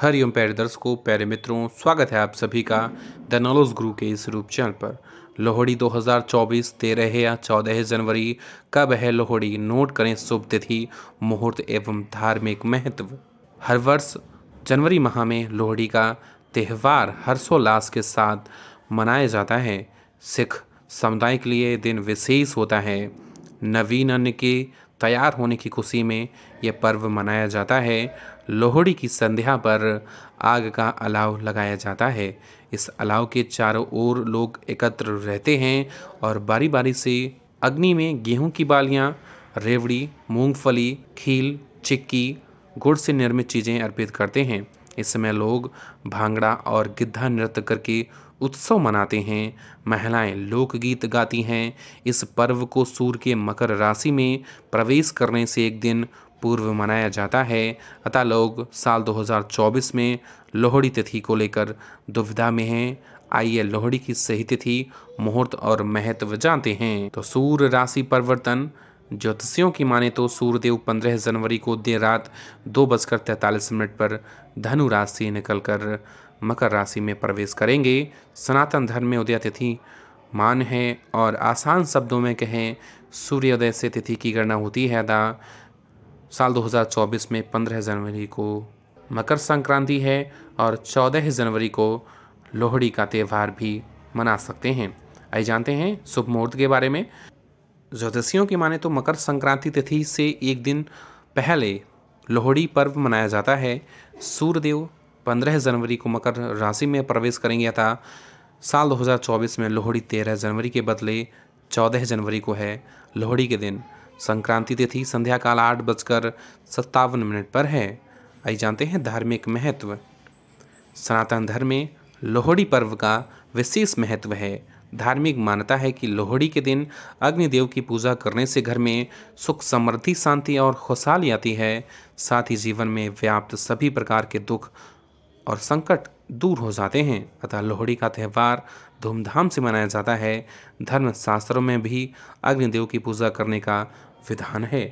हरि ओम प्यारे दर्शकों प्यारे मित्रों स्वागत है आप सभी का द नॉलोज गुरु के इस रूप चैनल पर लोहड़ी 2024 तेरह या चौदह जनवरी कब है लोहड़ी नोट करें शुभ तिथि मुहूर्त एवं धार्मिक महत्व हर वर्ष जनवरी माह में लोहड़ी का त्यौहार हर्षोल्लास के साथ मनाया जाता है सिख समुदाय के लिए दिन विशेष होता है नवीन अन्न के तैयार होने की खुशी में यह पर्व मनाया जाता है लोहड़ी की संध्या पर आग का अलाव लगाया जाता है इस अलाव के चारों ओर लोग एकत्र रहते हैं और बारी बारी से अग्नि में गेहूं की बालियां, रेवड़ी मूंगफली खील चिक्की गुड़ से निर्मित चीज़ें अर्पित करते हैं इस समय लोग भांगड़ा और गिद्धा नृत्य करके उत्सव मनाते हैं महिलाएं लोकगीत गाती हैं इस पर्व को सूर्य के मकर राशि में प्रवेश करने से एक दिन पूर्व मनाया जाता है अतः लोग साल 2024 में लोहड़ी तिथि को लेकर दुविधा में हैं आइए लोहड़ी की सही तिथि मुहूर्त और महत्व जानते हैं तो सूर्य राशि परिवर्तन ज्योतिषियों की माने तो सूर्यदेव 15 जनवरी को देर रात दो बजकर तैंतालीस मिनट पर धनु राशि निकलकर मकर राशि में प्रवेश करेंगे सनातन धर्म में उदय तिथि मान है और आसान शब्दों में कहें सूर्योदय से तिथि की गणना होती है दा साल 2024 में 15 जनवरी को मकर संक्रांति है और 14 जनवरी को लोहड़ी का त्यौहार भी मना सकते हैं आइए जानते हैं शुभ मुहूर्त के बारे में ज्योतिषियों की माने तो मकर संक्रांति तिथि से एक दिन पहले लोहड़ी पर्व मनाया जाता है सूर्यदेव 15 जनवरी को मकर राशि में प्रवेश करेंगे था साल 2024 में लोहड़ी 13 जनवरी के बदले 14 जनवरी को है लोहड़ी के दिन संक्रांति तिथि संध्या काल आठ बजकर सत्तावन मिनट पर है आई जानते हैं धार्मिक महत्व सनातन धर्म में लोहड़ी पर्व का विशेष महत्व है धार्मिक मान्यता है कि लोहड़ी के दिन अग्निदेव की पूजा करने से घर में सुख समृद्धि शांति और खुशहाली आती है साथ ही जीवन में व्याप्त सभी प्रकार के दुख और संकट दूर हो जाते हैं अतः लोहड़ी का त्यौहार धूमधाम से मनाया जाता है धर्मशास्त्रों में भी अग्निदेव की पूजा करने का विधान है